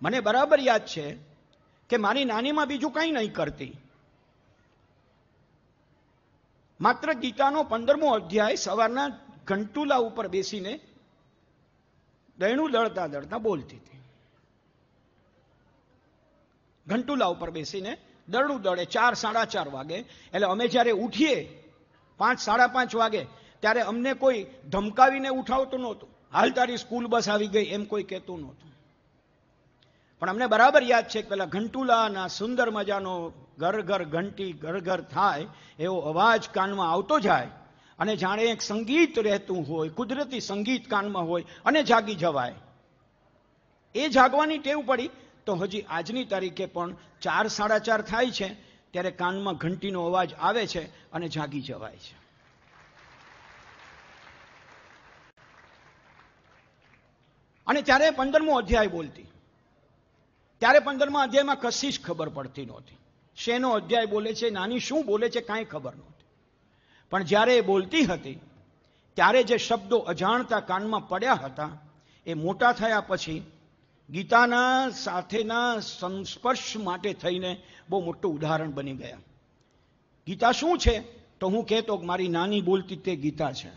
મને બરાબર યાદ છે કે મારી નાનીમાં બીજું કંઈ નહીં કરતી માત્ર ગીતાનો પંદરમો અધ્યાય સવારના ઘંટુલા ઉપર બેસીને દયણું દળતા દળતા બોલતી હતી ઘંટુલા ઉપર બેસીને દળનું દળે ચાર સાડા ચાર વાગે એટલે અમે જ્યારે ઉઠીએ પાંચ સાડા પાંચ વાગે ત્યારે અમને કોઈ ધમકાવીને ઉઠાવતું નહોતું હાલ તારી સ્કૂલ બસ આવી ગઈ એમ કોઈ કહેતું નહોતું પણ અમને બરાબર યાદ છે કે પેલા ઘંટુલાના સુંદર મજાનો ઘર ઘર ઘંટી ઘર ઘર થાય એવો અવાજ કાનમાં આવતો જાય અને જાણે એક સંગીત રહેતું હોય કુદરતી સંગીત કાનમાં હોય અને જાગી જવાય એ જાગવાની ટેવ પડી તો હજી આજની તારીખે પણ ચાર સાડા ચાર થાય છે ત્યારે કાનમાં ઘંટીનો અવાજ આવે છે અને જાગી જવાય છે અને ત્યારે પંદરમો અધ્યાય બોલતી ત્યારે પંદરમા અધ્યાયમાં કશી જ ખબર પડતી નહોતી શેનો અધ્યાય બોલે છે નાની શું બોલે છે કાંઈ ખબર નહોતી પણ જ્યારે એ બોલતી હતી ત્યારે જે શબ્દો અજાણતા કાનમાં પડ્યા હતા એ મોટા થયા પછી ગીતાના સાથેના સંસ્પર્શ માટે થઈને બહુ મોટું ઉદાહરણ બની ગયા ગીતા શું છે તો હું કહેતો મારી નાની બોલતી તે ગીતા છે